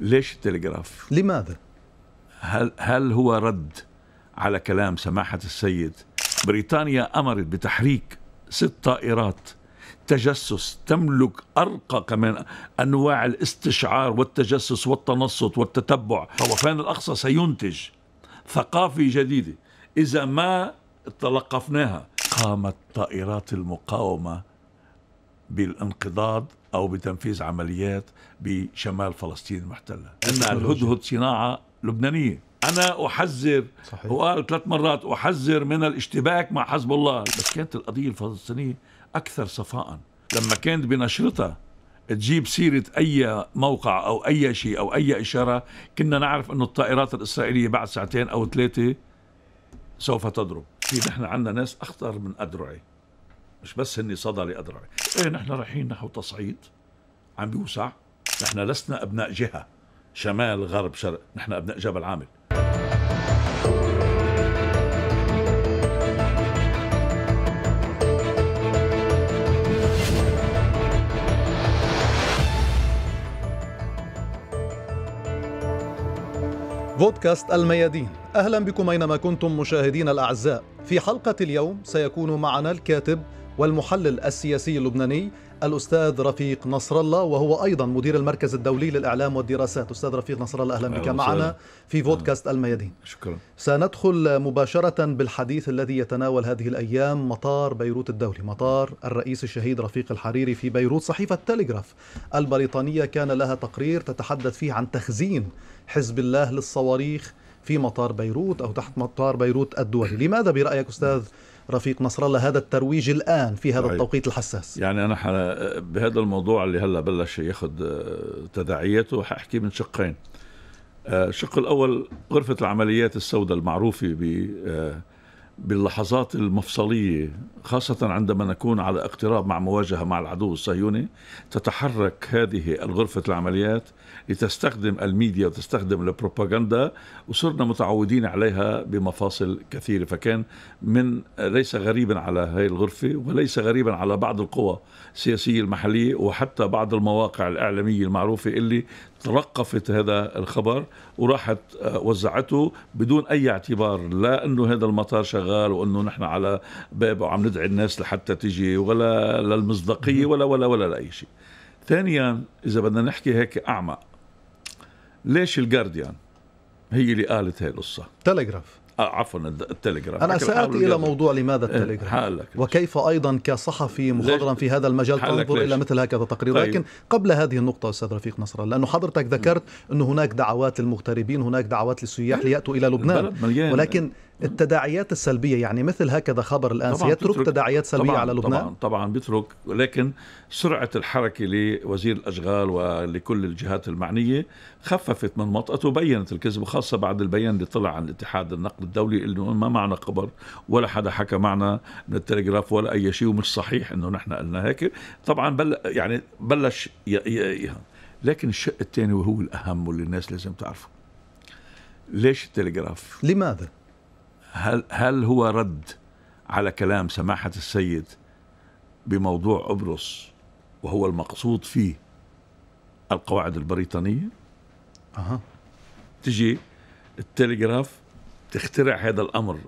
ليش التلغراف؟ لماذا؟ هل هل هو رد على كلام سماحه السيد؟ بريطانيا امرت بتحريك ست طائرات تجسس تملك ارقى كمان انواع الاستشعار والتجسس والتنصت والتتبع طوفان الاقصى سينتج ثقافه جديده اذا ما تلقفناها قامت طائرات المقاومه بالانقضاض أو بتنفيذ عمليات بشمال فلسطين المحتلة أن إيه الهدهد صناعة لبنانية أنا أحذر صحيح. وقال ثلاث مرات أحذر من الاشتباك مع حزب الله بس كانت القضية الفلسطينية أكثر صفاء لما كانت بنشرتها تجيب سيرة أي موقع أو أي شيء أو أي إشارة كنا نعرف أن الطائرات الإسرائيلية بعد ساعتين أو ثلاثة سوف تضرب في نحن عندنا ناس أخطر من أدرعي مش بس هني صدى لأضرار إيه نحن رايحين نحو تصعيد عم بيوسع نحن لسنا أبناء جهة شمال غرب شرق نحن أبناء جبل عامل بودكاست الميادين اهلا بكم اينما كنتم مشاهدينا الاعزاء في حلقه اليوم سيكون معنا الكاتب والمحلل السياسي اللبناني الأستاذ رفيق نصر الله وهو أيضا مدير المركز الدولي للإعلام والدراسات أستاذ رفيق نصر الله أهلا بك معنا في بودكاست الميادين شكرا سندخل مباشرة بالحديث الذي يتناول هذه الأيام مطار بيروت الدولي مطار الرئيس الشهيد رفيق الحريري في بيروت صحيفة تلغراف البريطانية كان لها تقرير تتحدث فيه عن تخزين حزب الله للصواريخ في مطار بيروت أو تحت مطار بيروت الدولي لماذا برأيك أستاذ رفيق نصر الله هذا الترويج الآن في هذا طيب. التوقيت الحساس يعني أنا بهذا الموضوع اللي هلأ بلش ياخذ آه، تداعياته حأحكي من شقين آه، الشق الأول غرفة العمليات السوداء المعروفة آه، باللحظات المفصلية خاصة عندما نكون على اقتراب مع مواجهة مع العدو الصهيوني تتحرك هذه الغرفة العمليات لتستخدم الميديا وتستخدم البروباغندا وصرنا متعودين عليها بمفاصل كثيرة فكان من ليس غريبا على هذه الغرفة وليس غريبا على بعض القوى السياسية المحلية وحتى بعض المواقع الإعلامية المعروفة اللي تلقفت هذا الخبر وراحت آه، وزعته بدون أي اعتبار لا أنه هذا المطار شغال وأنه نحن على باب وعم ندعي الناس لحتى تجي ولا للمصداقية ولا ولا ولا لأي شيء ثانيا إذا بدنا نحكي هيك أعمق ليش الجارديان هي اللي قالت هي القصه تلغراف آه، عفوا التليجرام انا ساتي الى موضوع لماذا إيه، التليجرام وكيف ايضا كصحفي مخضرم في هذا المجال تنظر الى مثل هكذا تقرير طيب. لكن قبل هذه النقطه استاذ رفيق نصر لانه حضرتك ذكرت انه هناك دعوات للمغتربين هناك دعوات للسياح إيه. لياتوا الى لبنان ولكن التداعيات السلبية يعني مثل هكذا خبر الآن سيترك تداعيات سلبية طبعاً على لبنان طبعا طبعا بيترك ولكن سرعة الحركة لوزير الأشغال ولكل الجهات المعنية خففت من مطأته وبينت الكذب خاصة بعد البيان اللي طلع عن الاتحاد النقد الدولي انه ما معنا خبر ولا حدا حكى معنا من التلغراف ولا اي شيء ومش صحيح انه نحن قلنا هيك طبعا بل يعني بلش ي... ي... ي... لكن الشق الثاني وهو الاهم واللي الناس لازم تعرفه ليش التلغراف لماذا هل هل هو رد على كلام سماحه السيد بموضوع قبرص وهو المقصود فيه القواعد البريطانيه؟ اها تجي التلغراف تخترع هذا الامر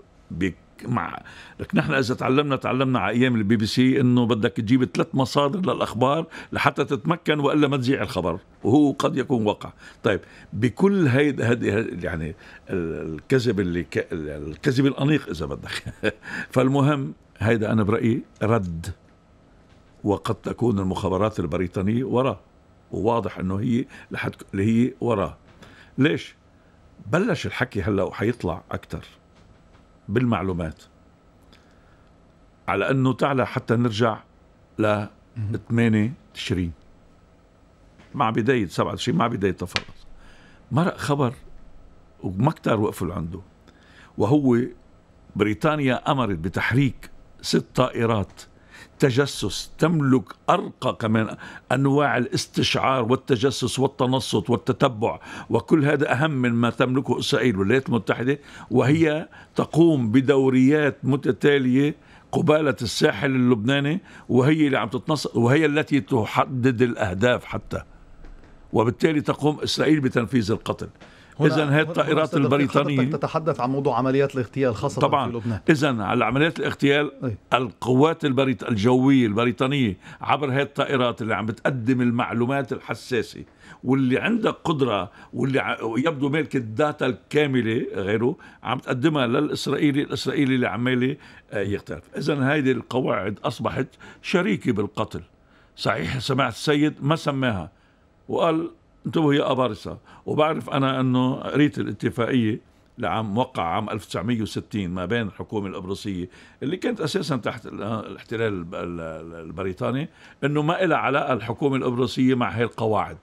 مع لك نحن اذا تعلمنا تعلمنا على ايام البي بي سي انه بدك تجيب ثلاث مصادر للاخبار لحتى تتمكن والا ما تذيع الخبر وهو قد يكون وقع طيب بكل هيد هد يعني الكذب اللي ك... الكذب الانيق اذا بدك فالمهم هيدا انا برايي رد وقد تكون المخابرات البريطانيه وراه وواضح انه هي لحد اللي هي وراه ليش بلش الحكي هلا وحيطلع اكثر بالمعلومات على انه تعلى حتى نرجع ل 8 تشرين مع بدايه 27 مع بدايه تفرق مرق خبر وما كتار وقفوا عنده وهو بريطانيا امرت بتحريك ست طائرات تجسس تملك أرقى كمان أنواع الاستشعار والتجسس والتنصت والتتبع وكل هذا أهم مما تملكه إسرائيل والولايات المتحدة وهي تقوم بدوريات متتالية قبالة الساحل اللبناني وهي اللي عم تتنص وهي التي تحدد الأهداف حتى وبالتالي تقوم إسرائيل بتنفيذ القتل اذا هي الطائرات البريطانيه تتحدث عن موضوع عمليات الاغتيال خاصه طبعا في لبنان اذا على عمليات الاغتيال أي. القوات البريط... الجويه البريطانيه عبر هي الطائرات اللي عم بتقدم المعلومات الحساسه واللي عندها قدره واللي ع... يبدو مالك الداتا الكامله غيره عم تقدمها للاسرائيلي الاسرائيلي اللي عمالي آه، يختلف اذا هذه القواعد اصبحت شريكه بالقتل صحيح سمعت السيد ما سماها وقال انتبهوا يا أبارسة وبعرف أنا أنه قريت الاتفاقية لعام موقع عام 1960 ما بين الحكومة الأبرصية اللي كانت أساسا تحت الاحتلال البريطاني أنه ما لها علاقة الحكومة الأبرصية مع هي القواعد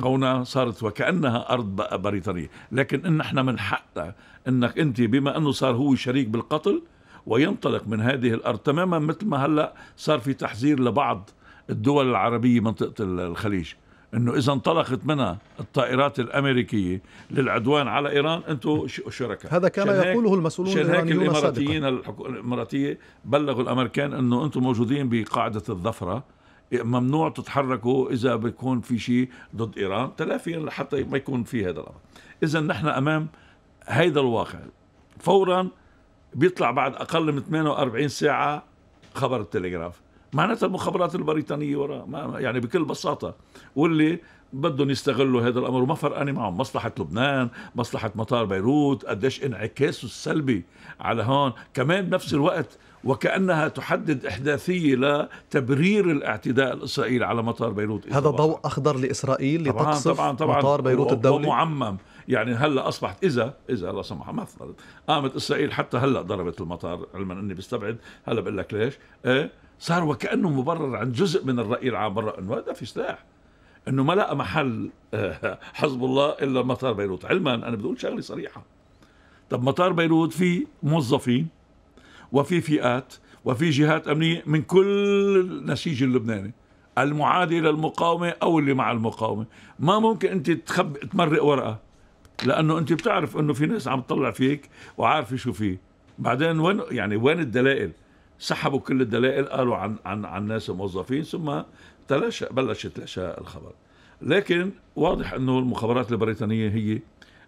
كونها صارت وكأنها أرض بريطانية لكن إن إحنا من حقنا أنك أنت بما أنه صار هو شريك بالقتل وينطلق من هذه الأرض تماما مثل ما هلأ صار في تحذير لبعض الدول العربية منطقة الخليج انه اذا انطلقت منها الطائرات الامريكيه للعدوان على ايران انتم شركاء هذا كان يقوله المسؤولون عشان هيك الاماراتيين الاماراتيه بلغوا الامريكان انه انتم موجودين بقاعده الظفره ممنوع تتحركوا اذا بيكون في شيء ضد ايران تلافيا حتى ما يكون في هذا الامر اذا نحن امام هيدا الواقع فورا بيطلع بعد اقل من 48 ساعه خبر التلغراف معناتها المخابرات البريطانية وراء يعني بكل بساطة واللي بدهم يستغلوا هذا الامر وما فرقانه معهم مصلحه لبنان مصلحه مطار بيروت قديش انعكاسه السلبي على هون كمان بنفس الوقت وكانها تحدد احداثيه لتبرير الاعتداء الاسرائيلي على مطار بيروت هذا ضوء اخضر لاسرائيل لتقصف طبعاً طبعاً طبعاً مطار بيروت الدولي ومعمم يعني هلا اصبحت اذا اذا لا سمح الله ما قامت اسرائيل حتى هلا ضربت المطار علما اني بستبعد هلا بقول لك ليش ايه صار وكانه مبرر عن جزء من الراي العام برا انه هذا في سلاح انه ما لقى محل إيه، حزب الله الا مطار بيروت علما انا بدي اقول شغله صريحه طب مطار بيروت في موظفين وفي فئات وفي جهات امنيه من كل النسيج اللبناني المعادي للمقاومه او اللي مع المقاومه ما ممكن انت تخبي تمرق ورقه لانه انت بتعرف انه في ناس عم تطلع فيك وعارفه شو فيه بعدين وين يعني وين الدلائل سحبوا كل الدلائل قالوا عن عن عن ناس موظفين ثم تلاشى بلش يتلاشى الخبر لكن واضح انه المخابرات البريطانيه هي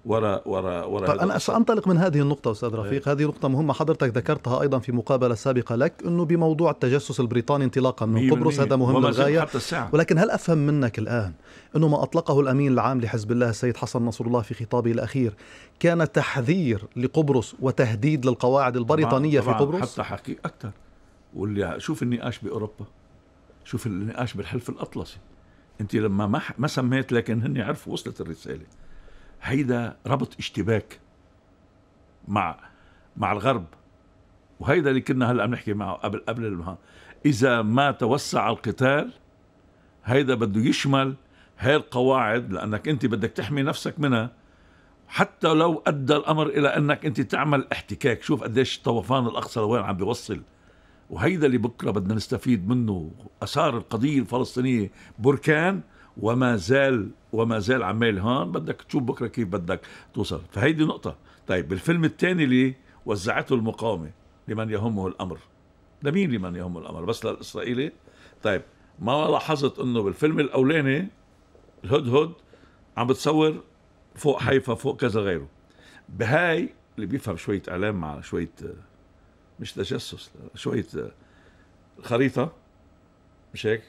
وراء وراء وراء طيب انا سانطلق من هذه النقطه استاذ إيه. رفيق هذه نقطه مهمه حضرتك ذكرتها ايضا في مقابله سابقه لك انه بموضوع التجسس البريطاني انطلاقا من قبرص هذا مهم للغايه ولكن هل افهم منك الان انه ما اطلقه الامين العام لحزب الله السيد حسن نصر الله في خطابه الاخير كان تحذير لقبرص وتهديد للقواعد البريطانيه طبعاً في قبرص حتى حكي اكثر واللي شوف النقاش باوروبا شوف النقاش بالحلف الاطلسي انت لما ما ما سميت لكن هن عرفوا وصلت الرساله هيدا ربط اشتباك مع مع الغرب وهيدا اللي كنا هلا عم نحكي معه قبل قبل المها. اذا ما توسع القتال هيدا بده يشمل هاي القواعد لانك انت بدك تحمي نفسك منها حتى لو ادى الامر الى انك انت تعمل احتكاك شوف قديش طوفان الاقصى لوين عم بيوصل وهيدا اللي بكره بدنا نستفيد منه اثار القضيه الفلسطينيه بركان وما زال وما زال عمال هون بدك تشوف بكره كيف بدك توصل فهيدي نقطه طيب بالفيلم الثاني اللي وزعته المقاومه لمن يهمه الامر لمين لمن يهمه الامر بس للاسرائيلي طيب ما لاحظت انه بالفيلم الاولاني الهدهد عم بتصور فوق حيفا فوق كذا غيره بهاي اللي بيفهم شويه اعلام مع شويه مش تجسس شويه خريطه مش هيك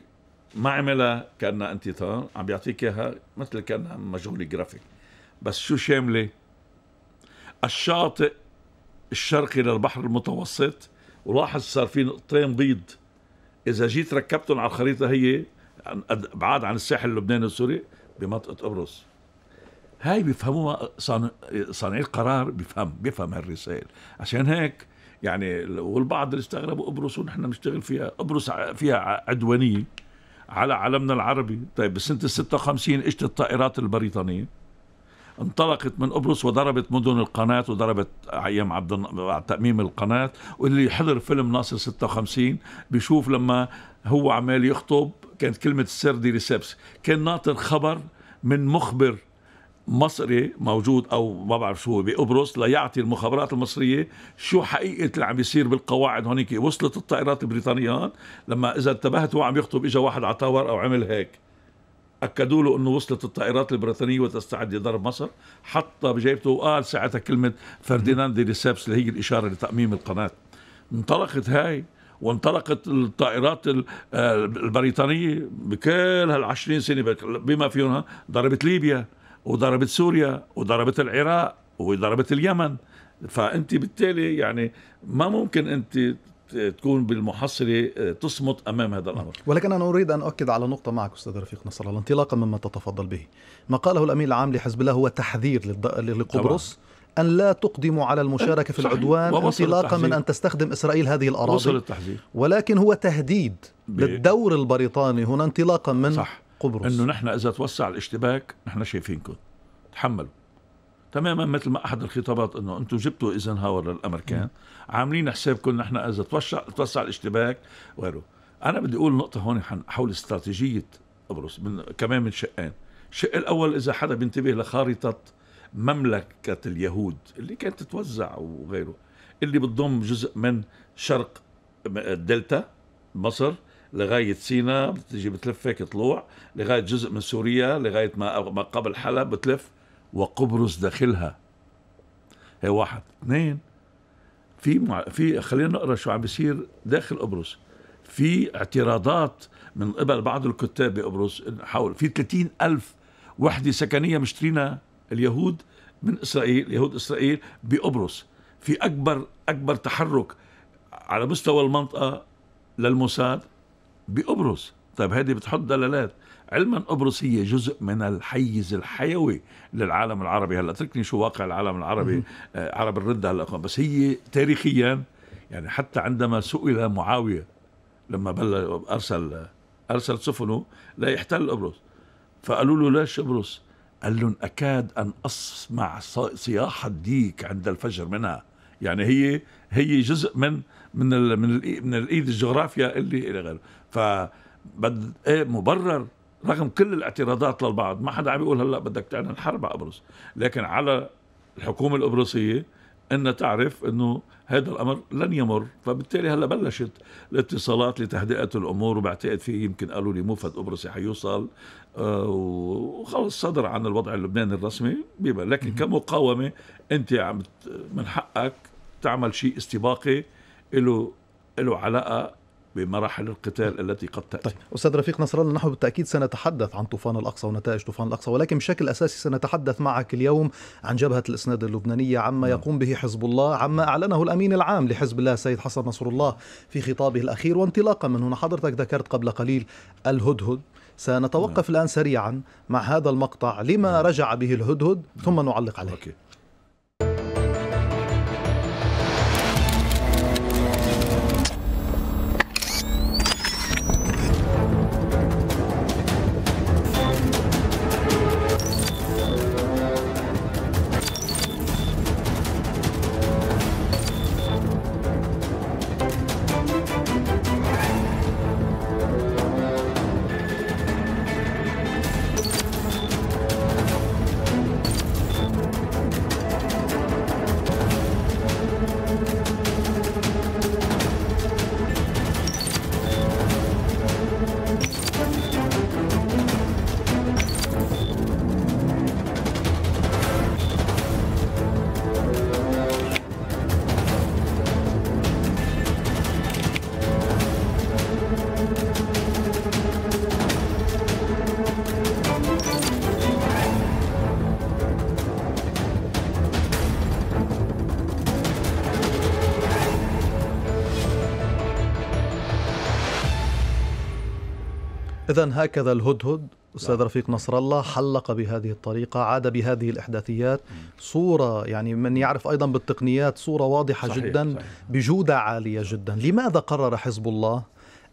ما عملها كانها انتيتار عم بيعطيك اياها مثل كانها مشغول جرافيك بس شو شامله؟ الشاطئ الشرقي للبحر المتوسط ولاحظ صار في نقطتين بيض اذا جيت ركبتهم على الخريطه هي ابعاد عن الساحل اللبناني السوري بمنطقه قبرص هاي بيفهموها صانع صانعي القرار بيفهم بيفهم هالرسائل عشان هيك يعني والبعض اللي استغربوا قبرص ونحن بنشتغل فيها قبرص فيها عدوانيه على علمنا العربي طيب بسنة 56 اجت الطائرات البريطانية انطلقت من قبرص وضربت مدن القناة وضربت أيام عبد تأميم القناة واللي حضر فيلم ناصر 56 بيشوف لما هو عمال يخطب كانت كلمة السر دي ريسبس كان ناطر خبر من مخبر مصري موجود او ما بعرف شو بقبرص ليعطي المخابرات المصريه شو حقيقه اللي عم بيصير بالقواعد هونيك وصلت الطائرات البريطانيه هون لما اذا انتبهت هو عم يخطب اجى واحد على طاور او عمل هيك اكدوا له انه وصلت الطائرات البريطانيه وتستعد لضرب مصر حط بجيبته وقال ساعتها كلمه فرديناند دي ريسبس اللي هي الاشاره لتاميم القناه انطلقت هاي وانطلقت الطائرات آه، البريطانيه بكل هال 20 سنه بما فيها ضربت ليبيا وضربت سوريا وضربت العراق وضربت اليمن فانت بالتالي يعني ما ممكن انت تكون بالمحصله آه، تصمت امام هذا الامر. ولكن انا اريد ان اؤكد على نقطه معك استاذ رفيق نصر الله انطلاقا مما تتفضل به. ما قاله الامين العام لحزب الله هو تحذير لقبرص طبعا. أن لا تقدم على المشاركة في العدوان انطلاقا من أن تستخدم إسرائيل هذه الأراضي وصل التحذير ولكن هو تهديد بالدور البريطاني هنا انطلاقا من صح. قبرص انه نحن اذا توسع الاشتباك نحن شايفينكم تحملوا تماما مثل ما احد الخطابات انه انتم جبتوا ايزنهاور للامريكان عاملين حسابكم نحن اذا توسع توسع الاشتباك وغيره انا بدي اقول نقطه هون حول استراتيجيه قبرص من كمان من شقين الشق الاول اذا حدا بينتبه لخارطه مملكه اليهود اللي كانت تتوزع وغيره اللي بتضم جزء من شرق الدلتا مصر لغايه سيناء بتجي بتلف هيك طلوع لغايه جزء من سوريا لغايه ما ما قبل حلب بتلف وقبرص داخلها هي واحد اثنين في مع... في خلينا نقرا شو عم بيصير داخل قبرص في اعتراضات من قبل بعض الكتاب بقبرص حول في 30 ألف وحدة سكنية مشترينا اليهود من إسرائيل يهود إسرائيل بقبرص في أكبر أكبر تحرك على مستوى المنطقة للموساد بقبرص طيب هذه بتحط دلالات علما قبرص هي جزء من الحيز الحيوي للعالم العربي هلا اتركني شو واقع العالم العربي آه عرب الرده هلا بس هي تاريخيا يعني حتى عندما سئل معاويه لما بلغ ارسل ارسل سفنه لا يحتل قبرص فقالوا له ليش قبرص؟ قال لهم اكاد ان اسمع صياح الديك عند الفجر منها يعني هي هي جزء من من الـ من من الايد الجغرافيا اللي الى غيره بد ايه مبرر رغم كل الاعتراضات للبعض ما حدا عم يقول هلا بدك تعلن حرب على قبرص لكن على الحكومه القبرصيه ان تعرف انه هذا الامر لن يمر فبالتالي هلا بلشت الاتصالات لتهدئه الامور وبعتقد في يمكن قالوا لي موفد قبرصي حيوصل آه، وخلص صدر عن الوضع اللبناني الرسمي بيبقى لكن كمقاومه انت عم من حقك تعمل شيء استباقي له له علاقه بمراحل القتال التي قد تأتي طيب. أستاذ رفيق نصر الله نحن بالتأكيد سنتحدث عن طوفان الأقصى ونتائج طوفان الأقصى ولكن بشكل أساسي سنتحدث معك اليوم عن جبهة الإسناد اللبنانية عما م. نعم. يقوم به حزب الله عما أعلنه الأمين العام لحزب الله سيد حسن نصر الله في خطابه الأخير وانطلاقا من هنا حضرتك ذكرت قبل قليل الهدهد سنتوقف م. نعم. الآن سريعا مع هذا المقطع لما م. نعم. رجع به الهدهد ثم نعلق عليه أوكي. إذا هكذا الهدهد أستاذ نعم. رفيق نصر الله حلق بهذه الطريقة عاد بهذه الإحداثيات صورة يعني من يعرف أيضا بالتقنيات صورة واضحة صحيح جدا صحيح. بجودة عالية جدا لماذا قرر حزب الله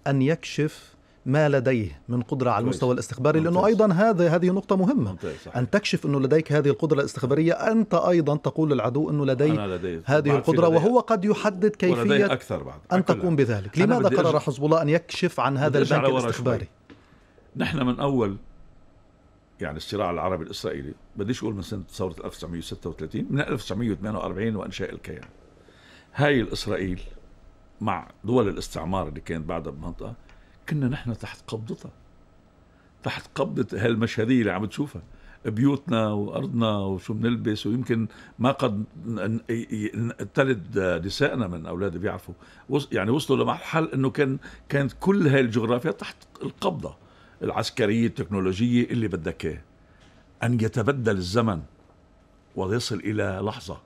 أن يكشف ما لديه من قدرة على المستوى الاستخباري لأنه أيضا هذا هذه نقطة مهمة أن تكشف أنه لديك هذه القدرة الاستخبارية أنت أيضا تقول للعدو أنه لدي, لدي هذه القدرة وهو قد يحدد كيفية أكثر بعد. أن تكون بذلك لماذا قرر حزب الله أن يكشف عن هذا البنك الاستخباري نحن من أول يعني الصراع العربي الإسرائيلي بديش أقول من سنة ثورة 1936 من 1948 وإنشاء الكيان هاي الإسرائيل مع دول الاستعمار اللي كانت بعدها بمنطقة كنا نحن تحت قبضتها تحت قبضة هالمشهدية اللي عم تشوفها بيوتنا وارضنا وشو بنلبس ويمكن ما قد تلد نسائنا من اولاد بيعرفوا يعني وصلوا لمرحل انه كان كانت كل هاي الجغرافيا تحت القبضه العسكرية التكنولوجية اللي بدك إياه أن يتبدل الزمن ويصل إلى لحظة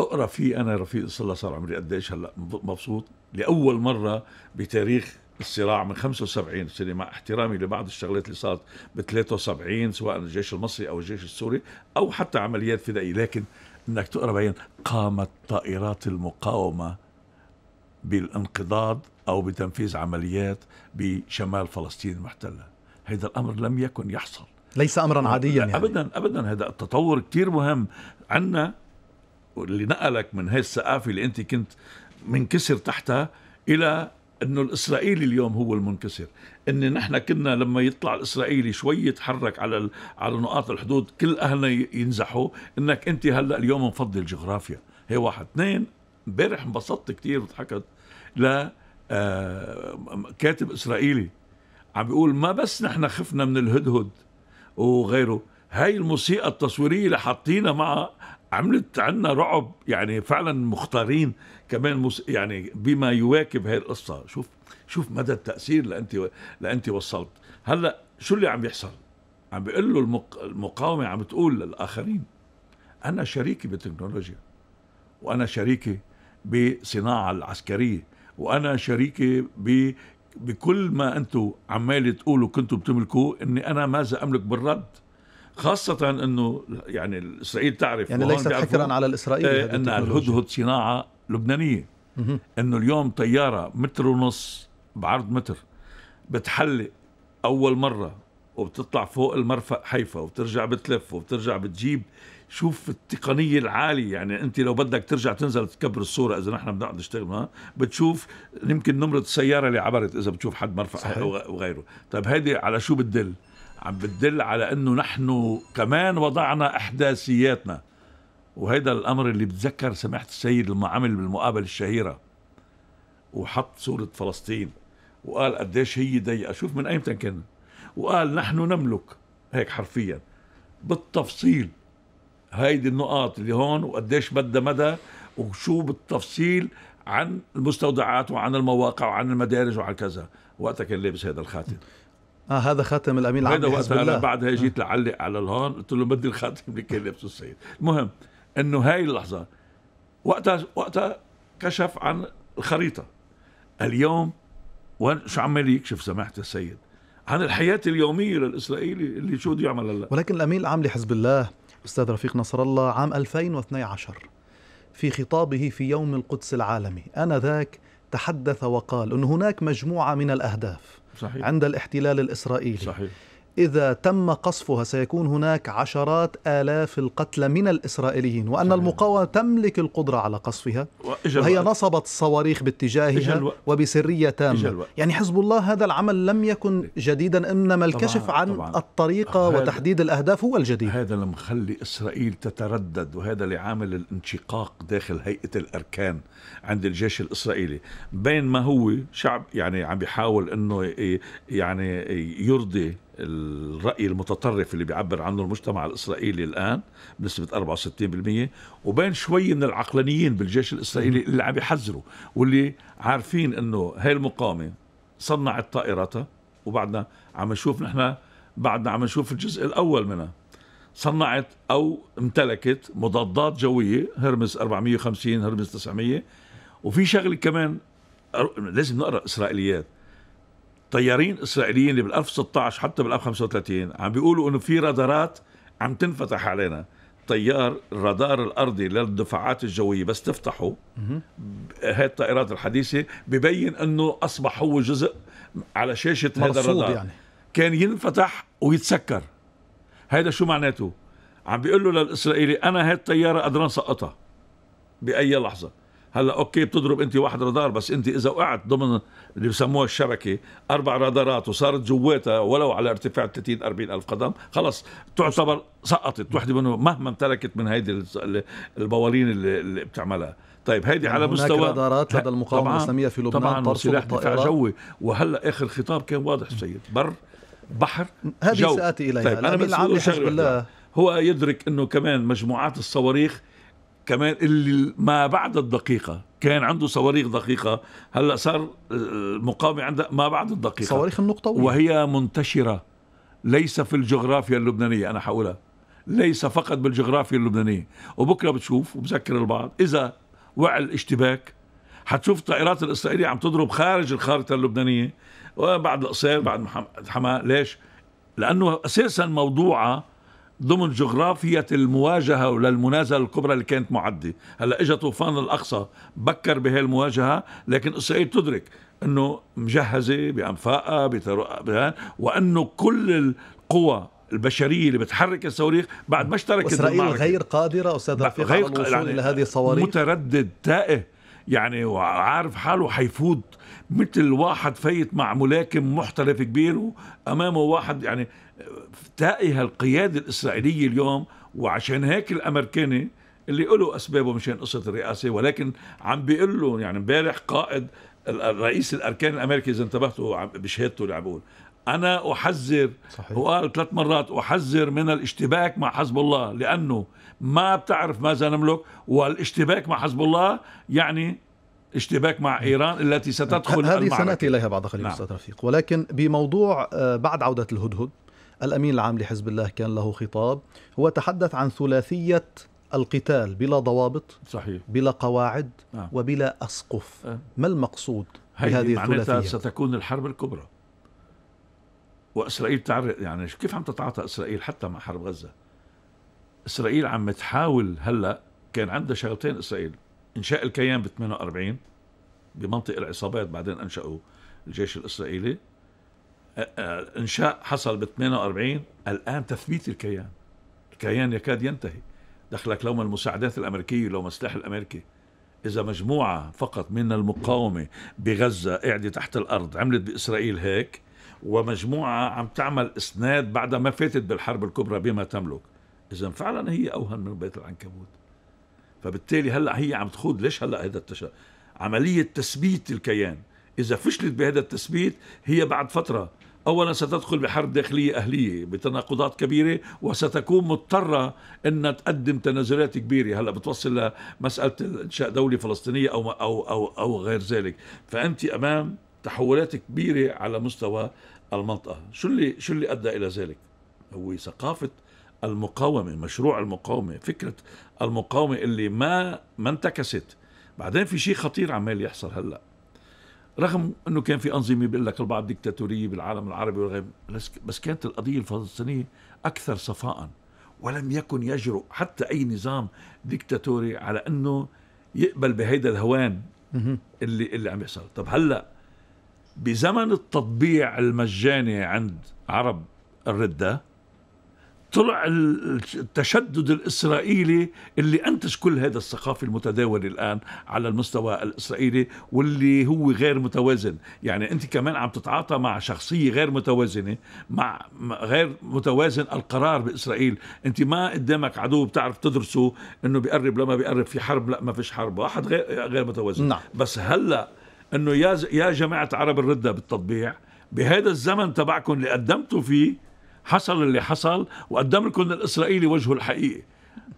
اقرا فيه انا رفيق الله صار عمري قديش هلا مبسوط لاول مره بتاريخ الصراع من 75 سنه يعني مع احترامي لبعض الشغلات اللي صارت ب 73 سواء الجيش المصري او الجيش السوري او حتى عمليات فدائيه لكن انك تقرا بين قامت طائرات المقاومه بالانقضاض أو بتنفيذ عمليات بشمال فلسطين المحتلة هذا الأمر لم يكن يحصل ليس أمرا عاديا يعني. أبدا أبدا هذا التطور كتير مهم عنا اللي نقلك من هاي الثقافة اللي أنت كنت منكسر تحتها إلى انه الاسرائيلي اليوم هو المنكسر ان نحن كنا لما يطلع الاسرائيلي شوي يتحرك على على نقاط الحدود كل اهلنا ينزحوا انك انت هلا اليوم مفضل جغرافيا هي واحد اثنين امبارح انبسطت كثير وضحكت لا آه، كاتب اسرائيلي عم بيقول ما بس نحن خفنا من الهدهد وغيره هاي الموسيقى التصويريه اللي حاطينا مع عملت عنا رعب يعني فعلا مختارين كمان يعني بما يواكب هاي القصه شوف شوف مدى التاثير اللي انت اللي انت وصلت هلا شو اللي عم بيحصل عم بيقول له المق... المقاومه عم بتقول للاخرين انا شريكي بالتكنولوجيا وانا شريكي بالصناعه العسكريه وانا شريكه ب بكل ما انتم عمال تقولوا كنتوا بتملكوا اني انا ماذا املك بالرد خاصة انه يعني الاسرائيل تعرف يعني ليست حكرا على الاسرائيل إيه، ان الهدهد صناعة لبنانية انه اليوم طيارة متر ونص بعرض متر بتحلق اول مرة وبتطلع فوق المرفق حيفا وبترجع بتلف وبترجع بتجيب شوف التقنيه العاليه يعني انت لو بدك ترجع تنزل تكبر الصوره اذا نحن بنقعد نشتغل بتشوف يمكن نمره السياره اللي عبرت اذا بتشوف حد مرفق وغيره طيب هيدي على شو بتدل عم بتدل على انه نحن كمان وضعنا احداثياتنا وهيدا الامر اللي بتذكر سماحه السيد لما عمل بالمقابله الشهيره وحط صوره فلسطين وقال قديش هي ضيقه شوف من ايمتى كان وقال نحن نملك هيك حرفيا بالتفصيل هيدي النقاط اللي هون وقديش بدها مدى وشو بالتفصيل عن المستودعات وعن المواقع وعن المدارج وعن كذا وقتها كان لابس هذا الخاتم اه هذا خاتم الامين العام هذا وقتها انا بعدها آه. جيت لعلق على الهون قلت له بدي الخاتم اللي كان لابسه السيد المهم انه هاي اللحظه وقتها وقتها كشف عن الخريطه اليوم وين شو عمال يكشف سماحه السيد عن الحياه اليوميه للاسرائيلي اللي شو بده يعمل هلا ولكن الامين العام لحزب الله الأستاذ رفيق نصر الله عام 2012 في خطابه في يوم القدس العالمي آنذاك تحدث وقال أن هناك مجموعة من الأهداف صحيح. عند الاحتلال الإسرائيلي صحيح. إذا تم قصفها سيكون هناك عشرات آلاف القتلى من الإسرائيليين وأن صحيح. المقاومة تملك القدرة على قصفها وهي نصبت الصواريخ باتجاهها وبسرية تامة يعني حزب الله هذا العمل لم يكن جديدا إنما الكشف طبعاً. عن طبعاً. الطريقة وتحديد الأهداف هو الجديد هذا اللي مخلي إسرائيل تتردد وهذا اللي عامل الانشقاق داخل هيئة الأركان عند الجيش الإسرائيلي بينما هو شعب يعني عم بيحاول أنه يعني يرضي الرأي المتطرف اللي بيعبر عنه المجتمع الإسرائيلي الآن بنسبة 64% وبين شوي من العقلانيين بالجيش الإسرائيلي اللي عم يحذروا واللي عارفين أنه هاي المقاومة صنعت طائراتها وبعدنا عم نشوف نحن بعدنا عم نشوف الجزء الأول منها صنعت أو امتلكت مضادات جوية هرمز 450 هرمز 900 وفي شغلة كمان لازم نقرأ إسرائيليات طيارين اسرائيليين اللي بالاف 16 حتى بالاف 35 عم بيقولوا انه في رادارات عم تنفتح علينا طيار الرادار الارضي للدفاعات الجويه بس تفتحه هاي الطائرات الحديثه ببين انه اصبح هو جزء على شاشه هذا الرادار يعني. كان ينفتح ويتسكر هذا شو معناته عم بيقول له للاسرائيلي انا هاي الطياره قدران سقطها باي لحظه هلا اوكي بتضرب انت واحد رادار بس انت اذا وقعت ضمن اللي بسموها الشبكه اربع رادارات وصارت جواتها ولو على ارتفاع 30 40 الف قدم خلص تعتبر سقطت وحده منهم مهما امتلكت من هيدي البوالين اللي, اللي بتعملها طيب هيدي يعني على مستوى هناك رادارات لدى المقاومه الاسلاميه في لبنان طبعا سلاح دفاع جوي وهلا اخر خطاب كان واضح سيد بر بحر هذه ساتي اليها طيب انا العام حزب هو يدرك انه كمان مجموعات الصواريخ كمان اللي ما بعد الدقيقة كان عنده صواريخ دقيقة هلا صار المقاومة آه، عندها ما بعد الدقيقة صواريخ النقطوية وهي منتشرة ليس في الجغرافيا اللبنانية أنا حقولها ليس فقط بالجغرافيا اللبنانية وبكرة بتشوف وبذكر البعض إذا وع الاشتباك حتشوف الطائرات الإسرائيلية عم تضرب خارج الخارطة اللبنانية وبعد آه، القصير بعد حماه ليش؟ لأنه أساسا موضوعها ضمن جغرافية المواجهة وللمنازلة الكبرى اللي كانت معدة هلا اجى طوفان الأقصى بكر بهي المواجهة لكن إسرائيل تدرك أنه مجهزة بأنفاقها بترقى وأنه كل القوى البشريه اللي بتحرك الصواريخ بعد ما اشتركت اسرائيل غير قادره استاذ رفيق غير على الوصول يعني الى هذه الصواريخ متردد تائه يعني وعارف حاله حيفوت مثل واحد فايت مع ملاكم محترف كبير وامامه واحد يعني تائه القيادة الإسرائيلية اليوم وعشان هيك الأمريكاني اللي له أسبابه مشان قصة الرئاسة ولكن عم بيقول له يعني امبارح قائد الرئيس الأركان الأمريكي إذا انتبهتوا بشهادته اللي عم أنا أحذر صحيح. وقال ثلاث مرات أحذر من الاشتباك مع حزب الله لأنه ما بتعرف ماذا نملك والاشتباك مع حزب الله يعني اشتباك مع ايران التي نعم. ستدخل هذه سناتي اليها بعد قليل نعم. استاذ رفيق ولكن بموضوع آه، بعد عوده الهدهد الأمين العام لحزب الله كان له خطاب هو تحدث عن ثلاثية القتال بلا ضوابط صحيح بلا قواعد آه. وبلا أسقف آه. ما المقصود بهذه الثلاثية ستكون الحرب الكبرى وإسرائيل تعرف يعني كيف عم تتعاطى إسرائيل حتى مع حرب غزة إسرائيل عم تحاول هلأ كان عندها شغلتين إسرائيل إنشاء الكيان ب 48 بمنطق العصابات بعدين أنشأوا الجيش الإسرائيلي آه، آه، انشاء حصل ب 48 الان تثبيت الكيان الكيان يكاد ينتهي دخلك لوم المساعدات الامريكيه لوم السلاح الامريكي اذا مجموعه فقط من المقاومه بغزه قاعده تحت الارض عملت باسرائيل هيك ومجموعه عم تعمل اسناد بعد ما فاتت بالحرب الكبرى بما تملك اذا فعلا هي اوهن من بيت العنكبوت فبالتالي هلا هي عم تخوض ليش هلا هذا التش... عمليه تثبيت الكيان اذا فشلت بهذا التثبيت هي بعد فتره أولا ستدخل بحرب داخلية أهلية بتناقضات كبيرة وستكون مضطرة أن تقدم تنازلات كبيرة هلأ بتوصل لمسألة إنشاء دولة فلسطينية أو, أو, أو, أو غير ذلك فأنت أمام تحولات كبيرة على مستوى المنطقة شو اللي, شو اللي أدى إلى ذلك هو ثقافة المقاومة مشروع المقاومة فكرة المقاومة اللي ما ما انتكست بعدين في شيء خطير عمال يحصل هلأ رغم انه كان في انظمه بيقول لك البعض ديكتاتوريه بالعالم العربي وغير بس كانت القضيه الفلسطينيه اكثر صفاء ولم يكن يجرؤ حتى اي نظام ديكتاتوري على انه يقبل بهيدا الهوان اللي اللي عم يحصل طب هلا بزمن التطبيع المجاني عند عرب الرده طلع التشدد الإسرائيلي اللي أنتج كل هذا الثقافة المتداولة الآن على المستوى الإسرائيلي واللي هو غير متوازن يعني أنت كمان عم تتعاطى مع شخصية غير متوازنة مع غير متوازن القرار بإسرائيل أنت ما قدامك عدو بتعرف تدرسه أنه بيقرب لما بيقرب في حرب لا ما فيش حرب واحد غير, غير متوازن نعم. بس هلأ أنه يا, يا جماعة عرب الردة بالتطبيع بهذا الزمن تبعكم اللي قدمتوا فيه حصل اللي حصل وقدم لكم الإسرائيلي وجهه الحقيقي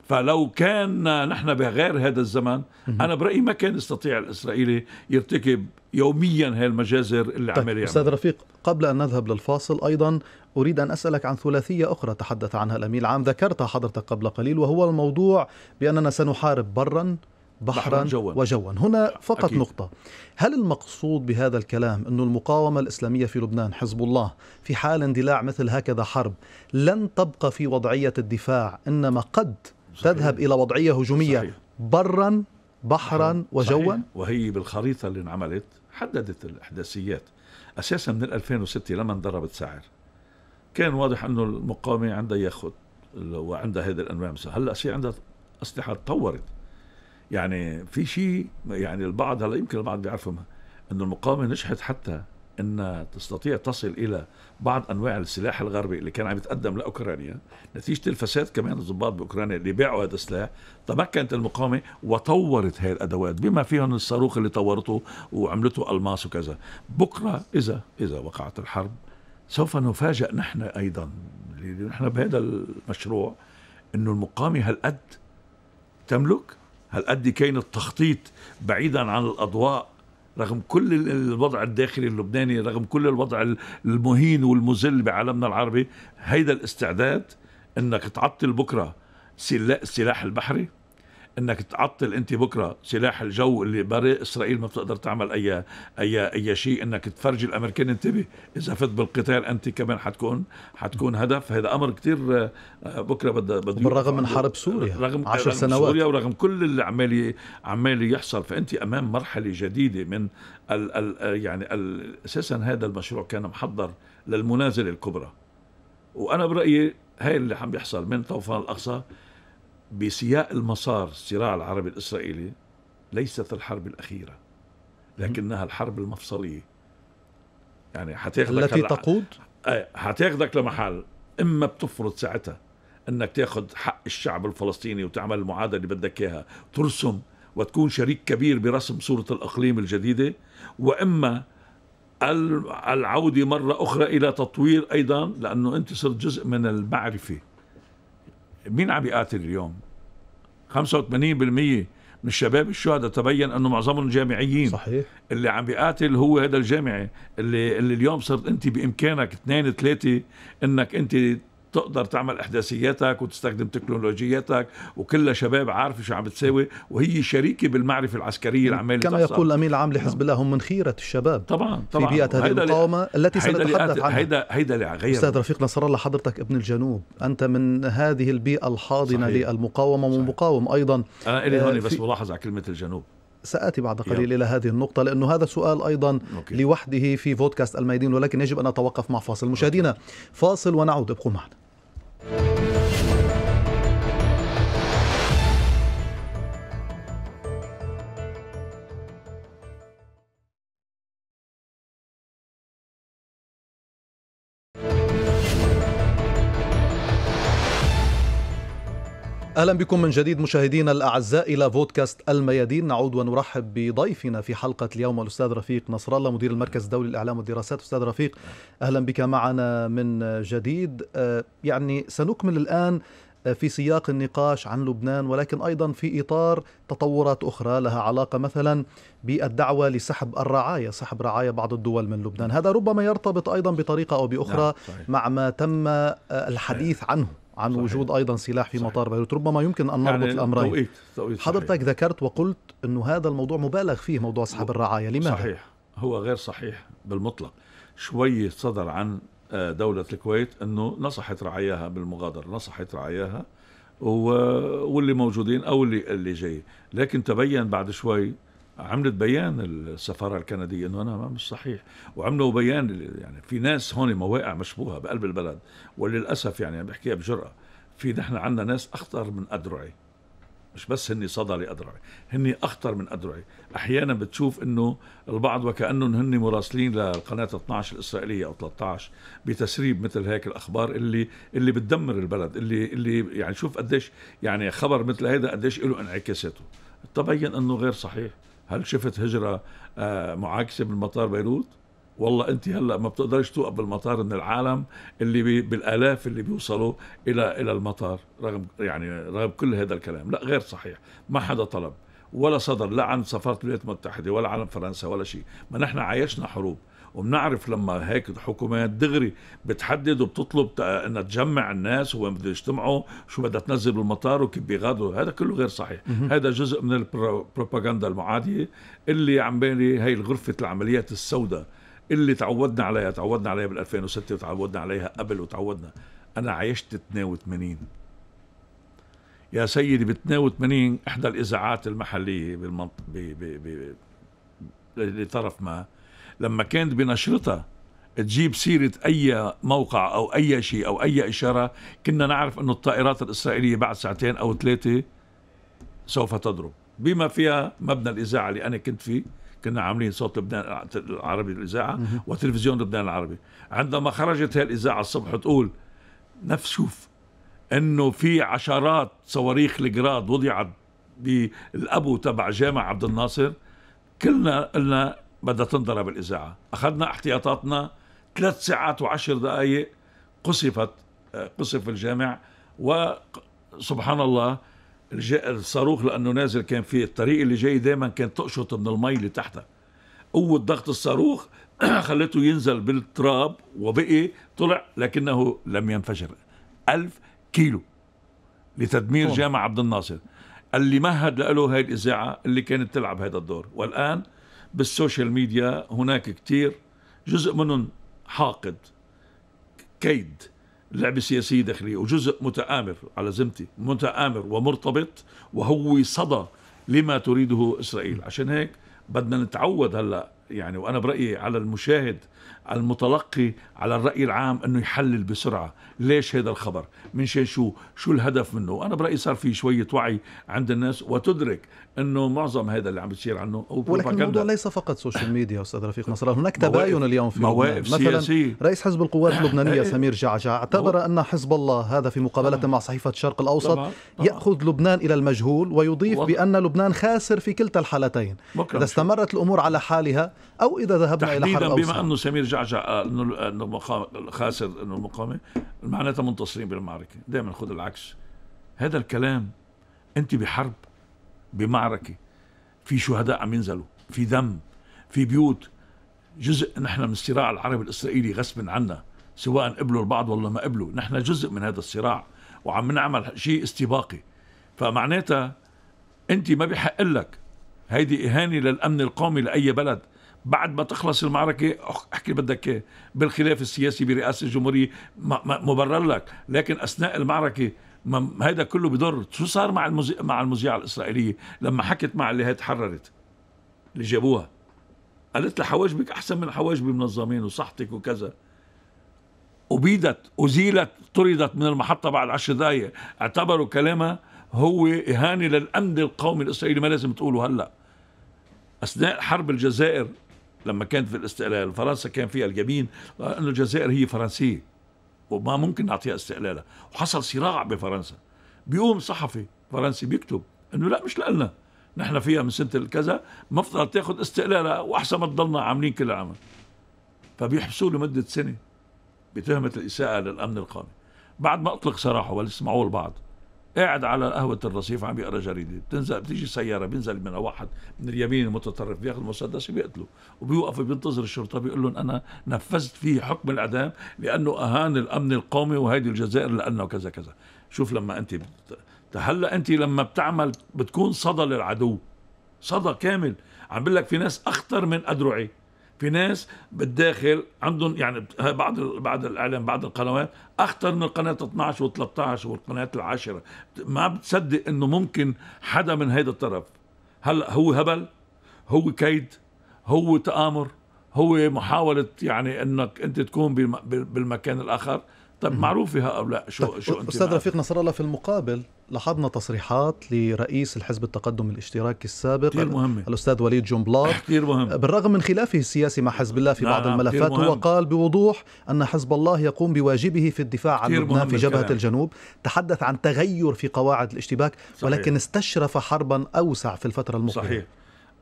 فلو كان نحن بغير هذا الزمن انا برايي ما كان يستطيع الاسرائيلي يرتكب يوميا هالمجازر اللي طيب عملها استاذ رفيق قبل ان نذهب للفاصل ايضا اريد ان اسالك عن ثلاثيه اخرى تحدث عنها الامين العام ذكرتها حضرتك قبل قليل وهو الموضوع باننا سنحارب برا بحرا جوا. وجوا هنا فقط أكيد. نقطة هل المقصود بهذا الكلام أن المقاومة الإسلامية في لبنان حزب الله في حال اندلاع مثل هكذا حرب لن تبقى في وضعية الدفاع إنما قد صحيح. تذهب إلى وضعية هجومية صحيح. برا بحرا وجوا صحيح. وهي بالخريطة اللي انعملت حددت الإحداثيات أساسا من 2006 لما انضربت سعر كان واضح أنه المقاومة عندها ياخذ وعندها هذه الأنواع هلأ في عندها أسلحة تطورت يعني في شيء يعني البعض هلا يمكن البعض بيعرفهم انه المقاومه نجحت حتى ان تستطيع تصل الى بعض انواع السلاح الغربي اللي كان عم يتقدم لاوكرانيا نتيجه الفساد كمان الضباط باوكرانيا اللي باعوا هذا السلاح تمكنت المقاومه وطورت هاي الادوات بما فيهم الصاروخ اللي طورته وعملته الماس وكذا بكره اذا اذا وقعت الحرب سوف نفاجئ نحن ايضا نحن بهذا المشروع انه المقاومه هالقد تملك هل قد كان التخطيط بعيدا عن الأضواء رغم كل الوضع الداخلي اللبناني رغم كل الوضع المهين والمذل بعالمنا العربي هيدا الاستعداد انك تعطل بكره السلاح البحري انك تعطل انت بكره سلاح الجو اللي بريء اسرائيل ما بتقدر تعمل اي اي اي شيء انك تفرجي الامريكان انتبه اذا فت بالقتال انت كمان حتكون حتكون هدف هذا امر كثير آه، بكره بده بده بالرغم من حرب سوريا رغم 10 سنوات سوريا ورغم كل اللي عمال عمال يحصل فانت امام مرحله جديده من ال ال يعني الـ اساسا هذا المشروع كان محضر للمنازله الكبرى وانا برايي هاي اللي عم بيحصل من طوفان الاقصى بسياق المسار الصراع العربي الإسرائيلي ليست الحرب الأخيرة لكنها الحرب المفصلية يعني حتاخذك التي هل... تقود حتاخذك لمحل إما بتفرض ساعتها أنك تاخذ حق الشعب الفلسطيني وتعمل المعادلة اللي بدك إياها ترسم وتكون شريك كبير برسم صورة الأقليم الجديدة وإما العودة مرة أخرى إلى تطوير أيضا لأنه أنت صرت جزء من المعرفة مين عم يقاتل اليوم 85% من الشباب الشهداء تبين انه معظمهم جامعيين صحيح اللي عم بيقاتل هو هذا الجامعي اللي اللي اليوم صرت انت بامكانك اثنين ثلاثه انك انت تقدر تعمل احداثياتك وتستخدم تكنولوجياتك وكلها شباب عارفه شو عم بتساوي وهي شريكه بالمعرفه العسكريه اللي كما يقول الامين العام لحزب نعم. الله هم من خيره الشباب طبعا طبعا في بيئه هذه المقاومه التي سنتحدث عنها هيدا هيدا اللي غير استاذ رفيق نصر الله حضرتك ابن الجنوب انت من هذه البيئه الحاضنه صحيح. للمقاومه ومقاوم ايضا انا الي هون آه، بس ملاحظه على كلمه الجنوب سآتي بعد قليل إلى هذه النقطة لأنه هذا سؤال أيضا أوكي. لوحده في فودكاست الميادين ولكن يجب أن أتوقف مع فاصل مشاهدينا فاصل ونعود ابقوا معنا اهلا بكم من جديد مشاهدينا الاعزاء الى بودكاست الميادين نعود ونرحب بضيفنا في حلقه اليوم الاستاذ رفيق نصر الله مدير المركز الدولي للاعلام والدراسات استاذ رفيق اهلا بك معنا من جديد آه، يعني سنكمل الان آه، في سياق النقاش عن لبنان ولكن ايضا في اطار تطورات اخرى لها علاقه مثلا بالدعوه لسحب الرعايه، سحب رعايه بعض الدول من لبنان، هذا ربما يرتبط ايضا بطريقه او باخرى نعم، مع ما تم آه، الحديث عنه عن صحيح. وجود ايضا سلاح في صحيح. مطار بيروت ربما يمكن ان نربط يعني الامرين توقيت. توقيت حضرتك ذكرت وقلت انه هذا الموضوع مبالغ فيه موضوع اسحاب الرعايه لماذا صحيح هو غير صحيح بالمطلق شوي صدر عن آه، دولة الكويت انه نصحت رعاياها بالمغادرة نصحت رعاياها واللي موجودين او اللي اللي جاي لكن تبين بعد شوي عملت بيان السفاره الكنديه انه انا ما مش صحيح وعملوا بيان يعني في ناس هون مواقع مشبوهه بقلب البلد وللاسف يعني عم بحكيها بجرأه في نحن عندنا ناس اخطر من ادرعي مش بس هني صدى لادرعي هني اخطر من ادرعي احيانا بتشوف انه البعض وكانهم هن مراسلين للقناه 12 الاسرائيليه او 13 بتسريب مثل هيك الاخبار اللي اللي بتدمر البلد اللي اللي يعني شوف قديش يعني خبر مثل هذا قديش له انعكاساته تبين انه غير صحيح هل شفت هجرة آه، معاكسة من مطار بيروت؟ والله انت هلا ما بتقدرش توقف بالمطار من العالم اللي بالالاف اللي بيوصلوا الى الى المطار رغم يعني رغم كل هذا الكلام لا غير صحيح ما حدا طلب ولا صدر لا عن سفاره الولايات المتحده ولا عن فرنسا ولا شيء ما نحن عايشنا حروب وبنعرف لما هيك الحكومات دغري بتحدد وبتطلب انها تجمع الناس وين بده يجتمعوا شو بدها تنزل بالمطار وكيف بيغادروا هذا كله غير صحيح هذا جزء من البروباغندا المعاديه اللي عم بيني هي غرفه العمليات السوداء اللي تعودنا عليها تعودنا عليها بال 2006 وتعودنا عليها قبل وتعودنا انا عيشت 82 يا سيدي ب 82 احدى الاذاعات المحليه بالمنطقه لطرف ما لما كانت بنشرتها تجيب سيرة أي موقع أو أي شيء أو أي إشارة كنا نعرف أن الطائرات الإسرائيلية بعد ساعتين أو ثلاثة سوف تضرب بما فيها مبنى الإذاعة اللي أنا كنت فيه كنا عاملين صوت لبنان العربي الإذاعة وتلفزيون لبنان العربي عندما خرجت هاي الإذاعة الصبح تقول نفس شوف أنه في عشرات صواريخ الجراد وضعت بالأبو تبع جامع عبد الناصر كلنا قلنا بدها تنضرب الإذاعة أخذنا احتياطاتنا ثلاث ساعات وعشر دقائق قصفت آه، قصف الجامع وسبحان الله الصاروخ لأنه نازل كان في الطريق اللي جاي دائما كانت تقشط من المي اللي تحتها قوة ضغط الصاروخ خلته ينزل بالتراب وبقي طلع لكنه لم ينفجر ألف كيلو لتدمير جامع عبد الناصر اللي مهد له هاي الإذاعة اللي كانت تلعب هذا الدور والآن بالسوشيال ميديا هناك كثير جزء منهم حاقد كيد لعبة سياسية داخلية وجزء متآمر على زمتي متآمر ومرتبط وهو صدى لما تريده إسرائيل عشان هيك بدنا نتعود هلأ يعني وأنا برأيي على المشاهد المتلقي على الرأي العام أنه يحلل بسرعة ليش هذا الخبر من شان شو شو الهدف منه انا برايي صار في شويه وعي عند الناس وتدرك انه معظم هذا اللي عم بتصير عنه او ولكن الموضوع ليس فقط سوشيال ميديا استاذ رفيق نصر هناك تباين اليوم في مواقف مثلا سياسي. رئيس حزب القوات اللبنانيه إيه. سمير جعجع اعتبر ان حزب الله هذا في مقابله مع صحيفه الشرق الاوسط طبعا. طبعا. ياخذ لبنان الى المجهول ويضيف وضع. بان لبنان خاسر في كلتا الحالتين اذا استمرت الامور على حالها او اذا ذهبنا الى حرب اوسع بما انه سمير جعجع قال آه، انه خاسر انه المقاومه معناتها منتصرين بالمعركة دائما خذ العكس هذا الكلام أنت بحرب بمعركة في شهداء عم ينزلوا في دم في بيوت جزء نحن من الصراع العربي الإسرائيلي غصب عنا سواء قبلوا البعض ولا ما قبلوا نحن جزء من هذا الصراع وعم نعمل شيء استباقي فمعناتها أنت ما بحق لك هيدي إهانة للأمن القومي لأي بلد بعد ما تخلص المعركة احكي بدك بالخلاف السياسي برئاسة الجمهورية مبرر لك لكن أثناء المعركة هذا كله بضر شو صار مع المذيعة مع المذيعة الإسرائيلية لما حكت مع اللي هي تحررت اللي جابوها قالت لها حواجبك أحسن من حواجب منظمين وصحتك وكذا أبيدت أزيلت طردت من المحطة بعد عشر دقايق اعتبروا كلامها هو إهانة للأمن القومي الإسرائيلي ما لازم تقوله هلأ أثناء حرب الجزائر لما كانت في الاستقلال فرنسا كان فيها اليمين لأن الجزائر هي فرنسية وما ممكن نعطيها استقلالها وحصل صراع بفرنسا بيقوم صحفي فرنسي بيكتب انه لا مش لنا نحن فيها من سنه الكذا مفترض تاخذ استقلالها واحسن ما تضلنا عاملين كل عمل فبيحبسوه لمده سنه بتهمه الاساءه للامن القومي بعد ما اطلق سراحه ولسمعوه البعض قاعد على قهوة الرصيف عم يقرا جريدة بتنزل بتيجي سيارة بينزل منها واحد من اليمين المتطرف بياخذ مسدس بيقتله وبيوقف بينتظر الشرطة بيقول لهم أنا نفذت فيه حكم الإعدام لأنه أهان الأمن القومي وهيدي الجزائر لأنه كذا كذا شوف لما أنت بت... هلا أنت لما بتعمل بتكون صدى للعدو صدى كامل عم بقول لك في ناس أخطر من أدرعي في ناس بالداخل عندهم يعني بعض بعض الاعلام بعض القنوات اخطر من القناه 12 و13 والقناه العاشره ما بتصدق انه ممكن حدا من هذا الطرف هلا هو هبل هو كيد هو تآمر هو محاولة يعني انك انت تكون بالمكان الاخر طيب معروفة هؤلاء شو طيب شو انت استاذ رفيق نصر الله في المقابل لاحظنا تصريحات لرئيس الحزب التقدم الاشتراكي السابق مهمة. الأستاذ وليد جنبلاط كثير مهم. بالرغم من خلافه السياسي مع حزب الله في بعض نعم الملفات هو قال بوضوح أن حزب الله يقوم بواجبه في الدفاع عن لبنان في جبهة الكلام. الجنوب تحدث عن تغير في قواعد الاشتباك صحيح. ولكن استشرف حربا أوسع في الفترة المقبلة صحيح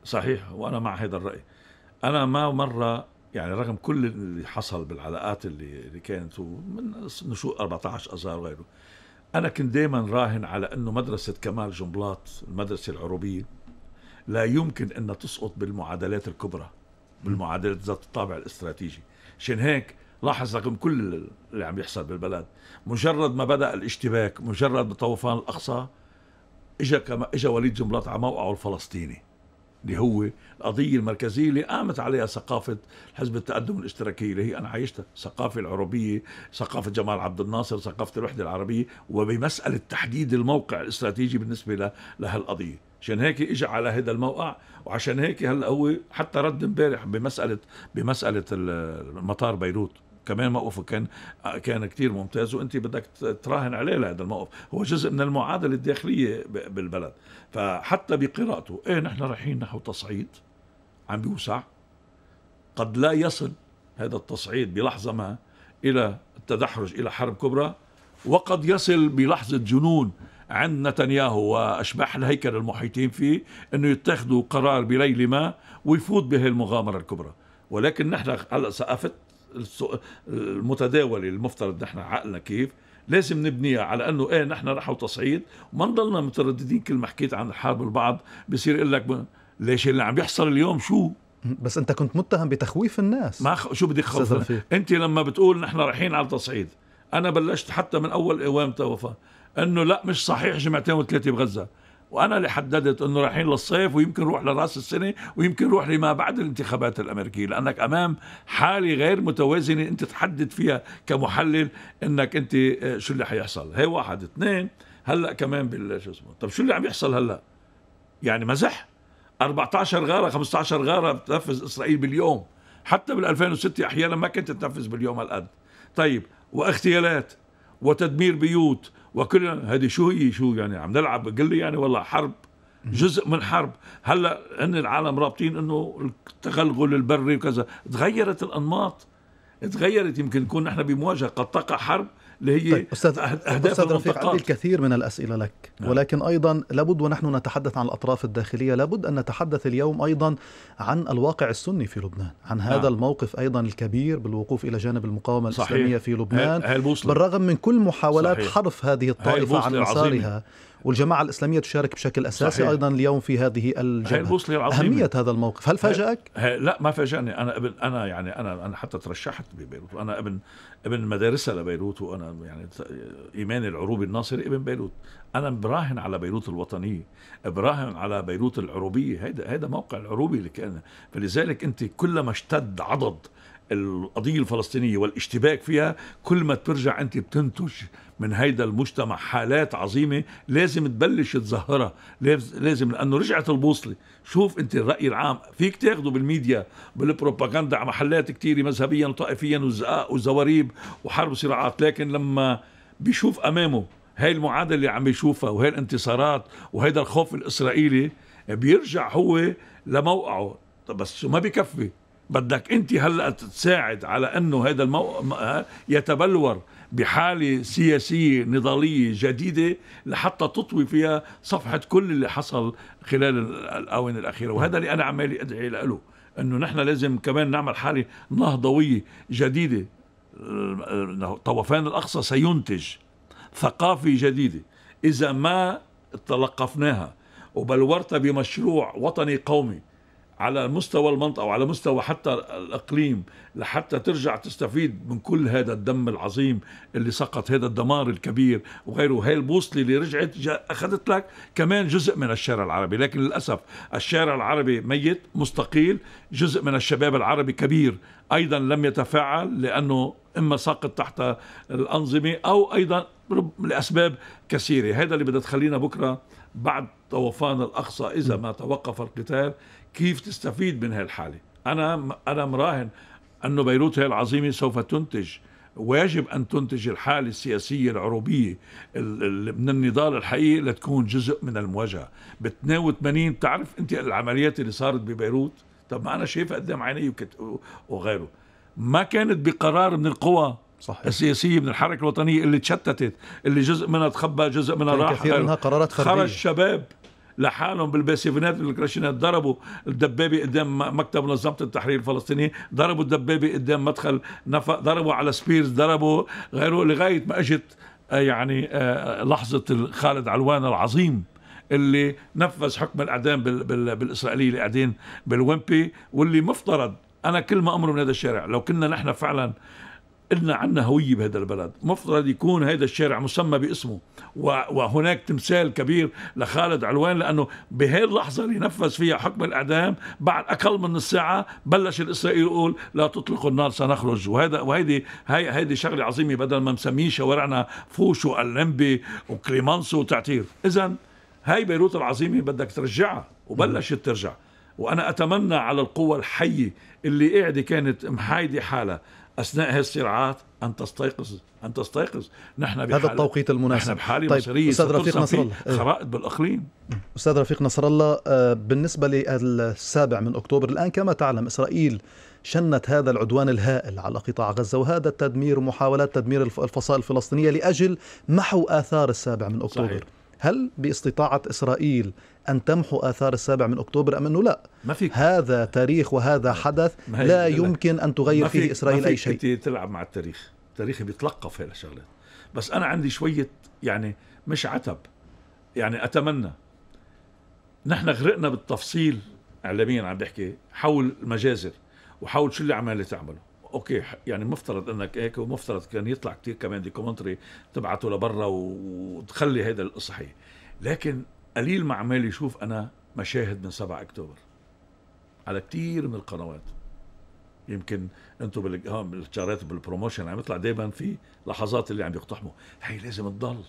صحيح وأنا مع هذا الرأي أنا ما مرة يعني رغم كل اللي حصل بالعلاقات اللي اللي كانت من نشوء 14 اذار وغيره أنا كنت دائما راهن على أنه مدرسة كمال جنبلاط المدرسة العروبية لا يمكن أنها تسقط بالمعادلات الكبرى بالمعادلات ذات الطابع الاستراتيجي عشان هيك لاحظ رغم كل اللي عم يحصل بالبلد مجرد ما بدأ الاشتباك مجرد طوفان الأقصى اجى كما اجى وليد جنبلاط على موقعه الفلسطيني اللي هو القضية المركزية اللي قامت عليها ثقافة حزب التقدم الاشتراكي اللي هي أنا عايشتها الثقافة العربية ثقافة جمال عبد الناصر ثقافة الوحدة العربية وبمسألة تحديد الموقع الاستراتيجي بالنسبة لهالقضية عشان هيك اجى على هذا الموقع وعشان هيك هلا هو حتى رد امبارح بمساله بمساله مطار بيروت كمان موقفه كان كان كثير ممتاز وانت بدك تراهن عليه لهذا الموقف هو جزء من المعادله الداخليه بالبلد فحتى بقراءته ايه نحن رايحين نحو تصعيد عم بيوسع قد لا يصل هذا التصعيد بلحظة ما إلى التدحرج إلى حرب كبرى وقد يصل بلحظة جنون عند نتنياهو وأشباح الهيكل المحيطين فيه أنه يتخذوا قرار بليل ما ويفوت به المغامرة الكبرى ولكن نحن هلا ثقافة المتداولة المفترض نحن عقلنا كيف لازم نبنيها على انه ايه نحن رحوا تصعيد وما نضلنا مترددين كل ما حكيت عن الحرب البعض بصير يقول لك ليش اللي عم بيحصل اليوم شو بس انت كنت متهم بتخويف الناس ما خ... شو بدك خوف انت لما بتقول نحن رايحين على التصعيد انا بلشت حتى من اول ايوام توفى انه لا مش صحيح جمعتين وثلاثه بغزه وانا اللي حددت انه رايحين للصيف ويمكن نروح لراس السنه ويمكن نروح لما بعد الانتخابات الامريكيه لانك امام حاله غير متوازنه انت تحدد فيها كمحلل انك انت آه، شو اللي حيحصل هي واحد اثنين هلا كمان بال شو اسمه طب شو اللي عم يحصل هلا يعني مزح 14 غاره 15 غاره بتنفذ اسرائيل باليوم حتى بال 2006 احيانا ما كانت تنفذ باليوم هالقد طيب واغتيالات وتدمير بيوت وكل هذه شو هي شو يعني عم نلعب قل لي يعني والله حرب جزء من حرب هلا هن العالم رابطين انه التغلغل البري وكذا تغيرت الانماط تغيرت يمكن نكون نحن بمواجهه قد تقع حرب اللي هي طيب أستاذ, أه- أهداف أستاذ رفيق عندي الكثير من الأسئلة لك نعم. ولكن أيضا لابد ونحن نتحدث عن الأطراف الداخلية لابد أن نتحدث اليوم أيضا عن الواقع السني في لبنان عن هذا نعم. الموقف أيضا الكبير بالوقوف إلى جانب المقاومة صحيح. الإسلامية في لبنان هل... بالرغم من كل محاولات صحيح. حرف هذه الطائفة عن مسارها والجماعه الاسلاميه تشارك بشكل اساسي صحيح. ايضا اليوم في هذه الجبهه اهميه هذا الموقف هل فاجاك لا ما فاجاني انا ابن انا يعني انا انا حتى ترشحت ببيروت وانا ابن ابن مدارسها لبيروت وانا يعني ايماني العروبي الناصري ابن بيروت انا براهن على بيروت الوطنيه براهن على بيروت العروبيه هذا هذا موقع العروبي اللي كان فلذلك انت كلما اشتد عضد القضيه الفلسطينيه والاشتباك فيها كل ما ترجع انت بتنتج من هيدا المجتمع حالات عظيمة لازم تبلش تظهرها لازم لأنه رجعت البوصلة شوف أنت الرأي العام فيك تاخده بالميديا بالبروباغندا على محلات كتيرة مذهبيا وطائفيا وزقاق وزواريب وحرب وصراعات لكن لما بيشوف أمامه هاي المعادلة اللي عم يشوفها وهي الانتصارات وهيدا الخوف الإسرائيلي بيرجع هو لموقعه بس ما بكفي بدك انت هلا تساعد على انه هذا الموقع آه، يتبلور بحالة سياسية نضالية جديدة لحتى تطوي فيها صفحة كل اللي حصل خلال الآونة الأخيرة وهذا اللي أنا عمالي أدعي له أنه نحن لازم كمان نعمل حالة نهضوية جديدة طوفان الأقصى سينتج ثقافة جديدة إذا ما تلقفناها وبلورتها بمشروع وطني قومي على مستوى المنطقة وعلى مستوى حتى الإقليم لحتى ترجع تستفيد من كل هذا الدم العظيم اللي سقط هذا الدمار الكبير وغيره هاي البوصلة اللي رجعت أخذت لك كمان جزء من الشارع العربي لكن للأسف الشارع العربي ميت مستقيل جزء من الشباب العربي كبير أيضا لم يتفاعل لأنه إما ساقط تحت الأنظمة أو أيضا لأسباب كثيرة هذا اللي بدها تخلينا بكرة بعد طوفان الأقصى إذا ما توقف القتال كيف تستفيد من هالحالة أنا أنا مراهن أنه بيروت هي العظيمة سوف تنتج ويجب أن تنتج الحالة السياسية العروبية من النضال الحقيقي لتكون جزء من المواجهة ب 82 بتعرف أنت العمليات اللي صارت ببيروت طب ما أنا شايفها قدام عيني وغيره ما كانت بقرار من القوى صحيح. السياسية من الحركة الوطنية اللي تشتتت اللي جزء منها تخبى جزء منها راح كثير منها قرارات خرج الشباب لحالهم بالبيسيفينات بالكراشينات ضربوا الدبابه قدام مكتب منظمه التحرير الفلسطينيه ضربوا الدبابه قدام مدخل نفق ضربوا على سبيرز ضربوا غيره لغايه ما اجت آه، يعني آه، لحظه خالد علوان العظيم اللي نفذ حكم الاعدام بالاسرائيلي اللي قاعدين بالويمبي واللي مفترض انا كل ما امر من هذا الشارع لو كنا نحن فعلا إلنا عنا هوية بهذا البلد مفترض يكون هذا الشارع مسمى باسمه وهناك تمثال كبير لخالد علوان لأنه بهذه اللحظة اللي نفذ فيها حكم الإعدام بعد أقل من نص ساعة بلش الإسرائيلي يقول لا تطلقوا النار سنخرج وهذا وهيدي هي هيدي شغلة عظيمة بدل ما مسميه شوارعنا فوش وألمبي وكليمانسو وتعتير إذا هاي بيروت العظيمة بدك ترجعها وبلشت ترجع وأنا أتمنى على القوى الحية اللي قاعدة كانت محايدة حالها اثناء هالصراعات ان تستيقظ ان تستيقظ نحن بحالة هذا التوقيت المناسب نحن بحاله طيب بشريه استاذ رفيق نصر الله خرائط بالاقليم استاذ رفيق نصر الله آه، بالنسبه للسابع من اكتوبر الان كما تعلم اسرائيل شنت هذا العدوان الهائل على قطاع غزه وهذا التدمير ومحاولات تدمير الفصائل الفلسطينيه لاجل محو اثار السابع من اكتوبر صحيح. هل باستطاعه اسرائيل أن تمحو آثار السابع من أكتوبر أم أنه لا ما فيك هذا تاريخ وهذا حدث لا يمكن أن تغير فيه إسرائيل أي شيء ما فيك تلعب مع التاريخ التاريخ بيتلقف هاي الشغلات بس أنا عندي شوية يعني مش عتب يعني أتمنى نحن غرقنا بالتفصيل اعلاميا عم بحكي حول المجازر وحول شو اللي عماله تعمله اوكي يعني مفترض انك هيك ومفترض كان يطلع كثير كمان دوكيومنتري تبعته لبرا وتخلي هذا الصحيح لكن قليل ما عمال يشوف انا مشاهد من 7 اكتوبر على كتير من القنوات يمكن انتم آه، بالشارات بالبروموشن عم يطلع دائما في لحظات اللي عم يقتحموا هي لازم تضل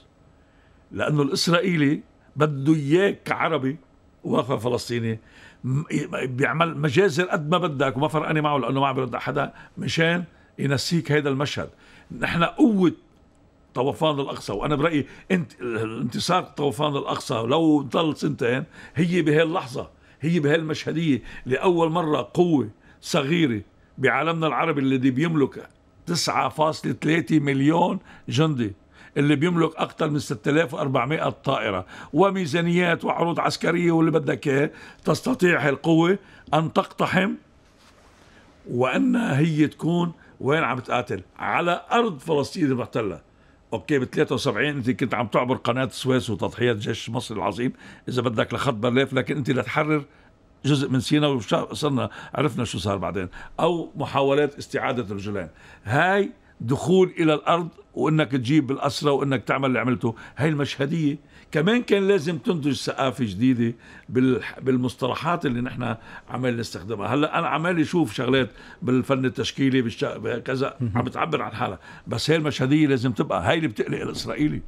لانه الاسرائيلي بده اياك كعربي واقف فلسطيني بيعمل مجازر قد ما بدك وما فرقاني معه لانه ما عم يرد حدا مشان ينسيك هيدا المشهد نحن قوه طوفان الاقصى وانا برايي انت انتصار طوفان الاقصى لو ضل سنتين هي بهي اللحظه هي بهي المشهديه لاول مره قوه صغيره بعالمنا العربي الذي بيملك 9.3 مليون جندي اللي بيملك اكثر من 6400 طائره وميزانيات وعروض عسكريه واللي بدك اياه تستطيع القوه ان تقتحم وانها هي تكون وين عم تقاتل على ارض فلسطين المحتله اوكي ب 73 انت كنت عم تعبر قناه السويس وتضحيات جيش مصر العظيم اذا بدك لخط برليف لكن انت لتحرر جزء من سيناء وصرنا عرفنا شو صار بعدين او محاولات استعاده الجولان هاي دخول الى الارض وانك تجيب الاسرى وانك تعمل اللي عملته هاي المشهديه كمان كان لازم تنتج ثقافه جديده بالمصطلحات اللي نحن عمال نستخدمها هلا انا عمال اشوف شغلات بالفن التشكيلي بالش... كذا عم بتعبر عن حالها بس هي المشهديه لازم تبقى هاي اللي بتقلق الاسرائيلي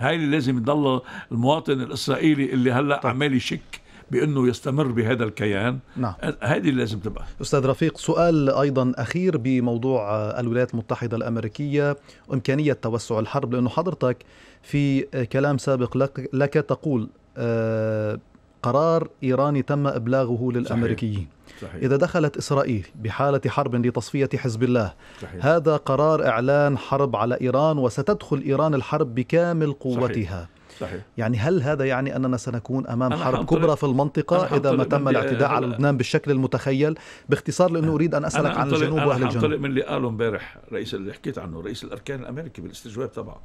هاي اللي لازم يضل المواطن الاسرائيلي اللي هلا طيب. عمال يشك بانه يستمر بهذا الكيان نعم هذه لازم تبقى استاذ رفيق سؤال ايضا اخير بموضوع الولايات المتحده الامريكيه وامكانيه توسع الحرب لانه حضرتك في آه، كلام سابق لك, لك تقول آه، قرار إيراني تم إبلاغه للأمريكيين صحيح. صحيح. إذا دخلت إسرائيل بحالة حرب لتصفية حزب الله صحيح. هذا قرار إعلان حرب على إيران وستدخل إيران الحرب بكامل قوتها صحيح. صحيح. يعني هل هذا يعني أننا سنكون أمام حرب كبرى في المنطقة إذا ما تم الاعتداء على لبنان بالشكل المتخيل باختصار لأنه أريد أن أسألك عن الجنوب وأهل الجنوب أنا من اللي قاله امبارح رئيس اللي حكيت عنه رئيس الأركان الأمريكي بالاستجواب تبعه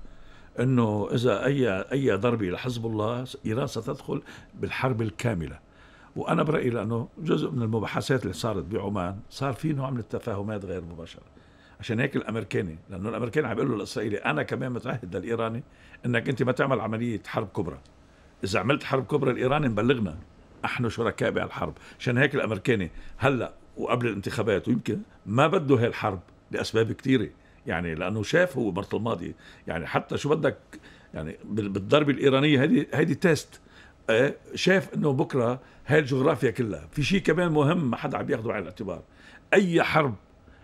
انه اذا اي اي ضربه لحزب الله ايران ستدخل بالحرب الكامله وانا برايي لانه جزء من المباحثات اللي صارت بعمان صار في نوع من التفاهمات غير مباشره عشان هيك الامريكاني لانه الامريكان عم بيقول للاسرائيلي الاسرائيلي انا كمان متعهد للايراني انك انت ما تعمل عمليه حرب كبرى اذا عملت حرب كبرى الايراني مبلغنا احنا شركاء بهالحرب عشان هيك الامريكاني هلا وقبل الانتخابات ويمكن ما بده هالحرب لاسباب كثيره يعني لانه شاف هو مرة الماضي يعني حتى شو بدك يعني بالضربه الايرانيه هذه هذه تيست آه، شاف انه بكره هاي الجغرافيا كلها في شيء كمان مهم ما حدا عم ياخذه على الاعتبار اي حرب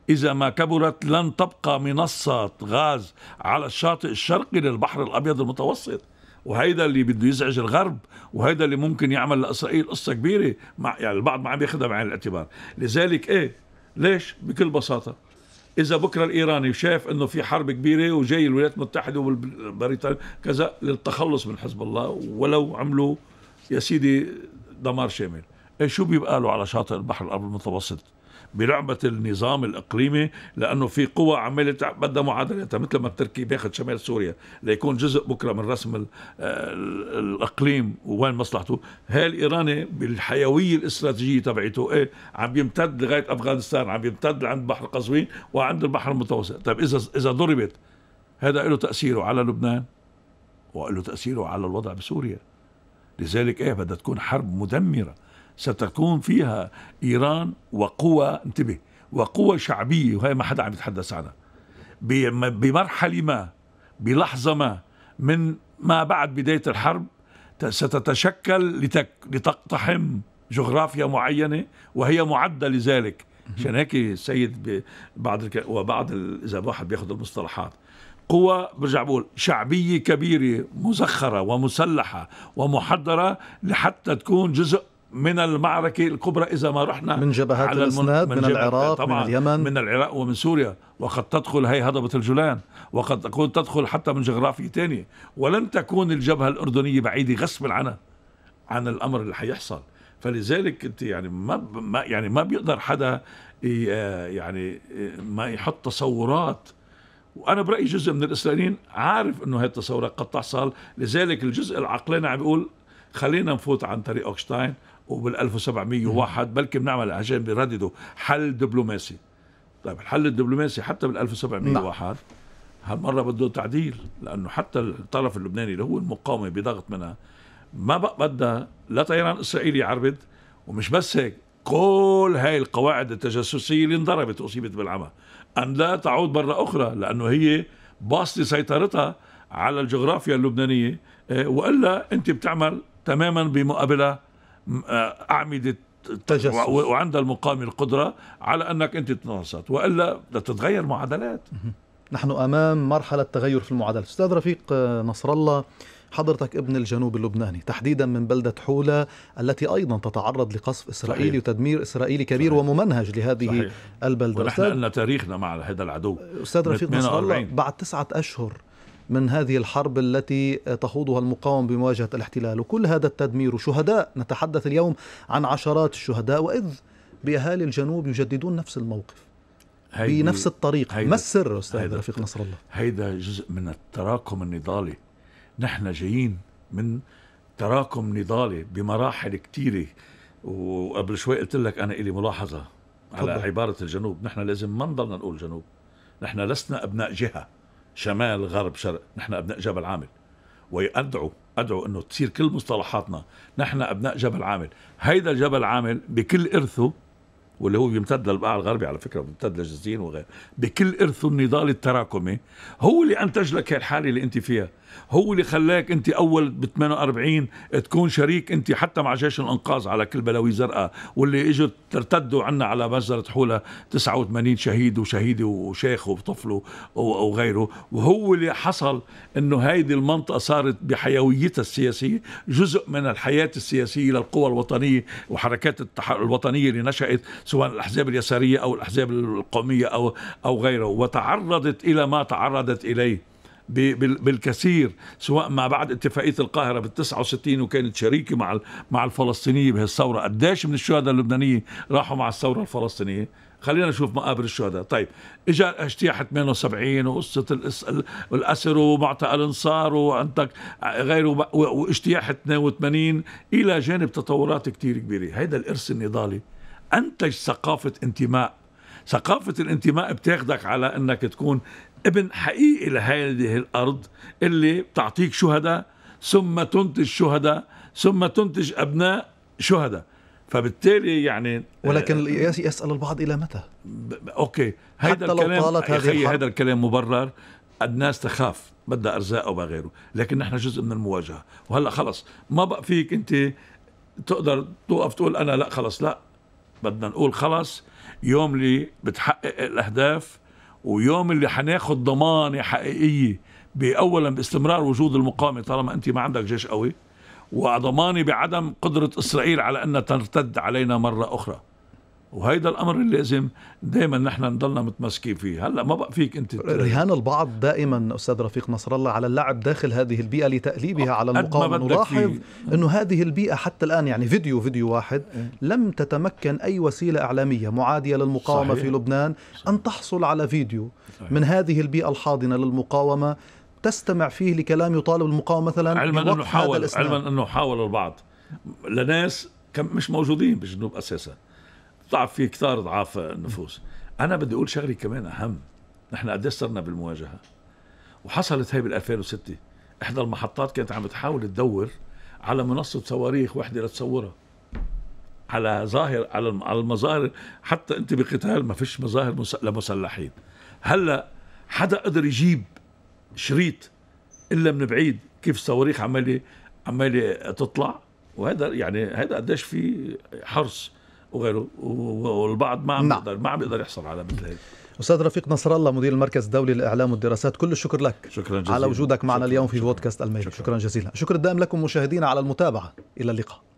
إذا ما كبرت لن تبقى منصة غاز على الشاطئ الشرقي للبحر الأبيض المتوسط وهيدا اللي بده يزعج الغرب وهيدا اللي ممكن يعمل لإسرائيل قصة كبيرة مع يعني البعض ما عم ياخذها بعين الاعتبار لذلك إيه ليش بكل بساطة اذا بكره الايراني شاف انه في حرب كبيره وجاي الولايات المتحده وبريطانيا كذا للتخلص من حزب الله ولو عملوا يا سيدي دمار شامل إيه شو بيبقى له على شاطئ البحر الابيض المتوسط بلعبه النظام الاقليمي لانه في قوى عماله بدها معادله مثل ما التركي بياخد شمال سوريا ليكون جزء بكره من رسم الاقليم وين مصلحته هاي الايراني بالحيويه الاستراتيجيه تبعته ايه عم يمتد لغايه افغانستان عم يمتد لعند بحر قزوين وعند البحر المتوسط طيب اذا اذا ضربت هذا له تاثيره على لبنان وله تاثيره على الوضع بسوريا لذلك ايه بدها تكون حرب مدمره ستكون فيها إيران وقوى انتبه وقوى شعبية وهي ما حدا عم يتحدث عنها بمرحلة ما بلحظة ما من ما بعد بداية الحرب ستتشكل لتك لتقتحم جغرافيا معينة وهي معدة لذلك عشان هيك السيد بعض الك... وبعض ال... اذا الواحد بياخذ المصطلحات قوى برجع بقول شعبية كبيرة مزخرة ومسلحة ومحضرة لحتى تكون جزء من المعركة الكبرى إذا ما رحنا من جبهات على الإسناد من, من العراق طبعاً من اليمن من العراق ومن سوريا وقد تدخل هي هضبة الجولان وقد تكون تدخل حتى من جغرافيا تانية ولن تكون الجبهة الأردنية بعيدة غصبا عنها عن الأمر اللي حيحصل فلذلك أنت يعني ما, ما يعني ما بيقدر حدا آه، يعني آه، ما يحط تصورات وانا برايي جزء من الاسرائيليين عارف انه هاي التصورات قد تحصل لذلك الجزء العقلاني عم بيقول خلينا نفوت عن طريق اوكشتاين وبال 1701 بلكي بنعمل عشان بيرددوا حل دبلوماسي طيب الحل الدبلوماسي حتى بال 1701 نعم. هالمرة بده تعديل لأنه حتى الطرف اللبناني اللي هو المقاومة بضغط منها ما بقى بدها لا طيران إسرائيلي يعربد ومش بس هيك كل هاي القواعد التجسسية اللي انضربت أصيبت بالعمى أن لا تعود مرة أخرى لأنه هي باسطة سيطرتها على الجغرافيا اللبنانية إيه، وإلا أنت بتعمل تماما بمقابلة آه، أعمدة تجسس وعند المقام القدرة على أنك أنت تنصت وإلا تتغير معادلات نحن أمام مرحلة تغير في المعادلة أستاذ رفيق آه، نصر الله حضرتك ابن الجنوب اللبناني تحديدا من بلدة حولة التي أيضا تتعرض لقصف إسرائيلي صحيح. وتدمير إسرائيلي كبير صحيح. وممنهج لهذه صحيح. البلدة ونحن لنا تاريخنا مع هذا العدو أستاذ رفيق نصر الله بعد تسعة أشهر من هذه الحرب التي تخوضها المقاومة بمواجهة الاحتلال وكل هذا التدمير وشهداء نتحدث اليوم عن عشرات الشهداء وإذ بأهالي الجنوب يجددون نفس الموقف بنفس الطريق ما السر أستاذ رفيق نصر الله هيدا جزء من التراكم النضالي نحن جايين من تراكم نضالي بمراحل كثيره وقبل شوي قلت لك انا إلي ملاحظه على عباره الجنوب نحن لازم ما نضلنا نقول جنوب نحن لسنا ابناء جهه شمال غرب شرق نحن أبناء جبل عامل وأدعو أدعو أنه تصير كل مصطلحاتنا نحن أبناء جبل عامل هيدا الجبل عامل بكل إرثه واللي هو بيمتد للبقاع الغربي على فكره بيمتد للجزين وغيره بكل ارثه النضال التراكمي هو اللي انتج لك هالحاله اللي انت فيها هو اللي خلاك انت اول ب 48 تكون شريك انت حتى مع جيش الانقاذ على كل بلاوي زرقاء واللي اجوا ترتدوا عنا على مجزرة حولة 89 شهيد وشهيدة وشيخ وطفله وغيره وهو اللي حصل انه هيدي المنطقة صارت بحيويتها السياسية جزء من الحياة السياسية للقوى الوطنية وحركات الوطنية اللي نشأت سواء الاحزاب اليسارية او الاحزاب القومية او او غيره وتعرضت الى ما تعرضت اليه بالكثير سواء ما بعد اتفاقيه القاهره بال 69 وكانت شريكه مع مع الفلسطينيه بهالثوره قديش من الشهداء اللبنانيه راحوا مع الثوره الفلسطينيه خلينا نشوف مقابر الشهداء طيب اجى اجتياح 78 وقصه الاسر ومعطى الانصار وعندك غيره واجتياح 82 الى جانب تطورات كثير كبيره هذا الارث النضالي انتج ثقافه انتماء ثقافة الانتماء بتاخدك على انك تكون ابن حقيقي لهذه الأرض اللي بتعطيك شهداء ثم تنتج شهداء ثم تنتج أبناء شهداء فبالتالي يعني ولكن آه، يسأل البعض إلى متى؟ أوكي حتى الكلام لو طالت هذه هذا الكلام مبرر الناس تخاف بدها أرزاق أو غيره لكن نحن جزء من المواجهة وهلأ خلص ما بقى فيك أنت تقدر توقف تقول أنا لا خلص لا بدنا نقول خلص يوم اللي بتحقق الأهداف ويوم اللي حناخد ضمانه حقيقيه باولا باستمرار وجود المقاومه طالما انت ما عندك جيش قوي وضمانة بعدم قدره اسرائيل على أن ترتد علينا مره اخرى وهيدا الامر اللي لازم دائما نحن نضلنا متمسكين فيه هلا ما بقى فيك انت رهان البعض دائما استاذ رفيق نصر الله على اللعب داخل هذه البيئه لتاليبها آه، على المقاومه نلاحظ انه هذه البيئه حتى الان يعني فيديو فيديو واحد إيه. لم تتمكن اي وسيله اعلاميه معاديه للمقاومه صحيح. في لبنان صحيح. ان تحصل على فيديو صحيح. من هذه البيئه الحاضنه للمقاومه تستمع فيه لكلام يطالب المقاومه مثلا علما انه حاول علما انه حاول البعض لناس كم مش موجودين بالجنوب اساسا ضعف في كثار ضعاف النفوس انا بدي اقول شغله كمان اهم نحن قديش صرنا بالمواجهه وحصلت هي بال 2006 احدى المحطات كانت عم تحاول تدور على منصه صواريخ وحده لتصورها على ظاهر على على المظاهر حتى انت بقتال ما فيش مظاهر لمسلحين هلا حدا قدر يجيب شريط الا من بعيد كيف الصواريخ عماله عماله تطلع وهذا يعني هذا قديش في حرص وغيره والبعض ما عم نعم. بيقدر ما عم بيقدر يحصل على مثل هيك استاذ رفيق نصر الله مدير المركز الدولي للاعلام والدراسات كل الشكر لك شكرا جزيلا على وجودك معنا شكرا. اليوم في بودكاست الميل شكرا, شكرا جزيلا شكر الدائم لكم مشاهدينا على المتابعه الى اللقاء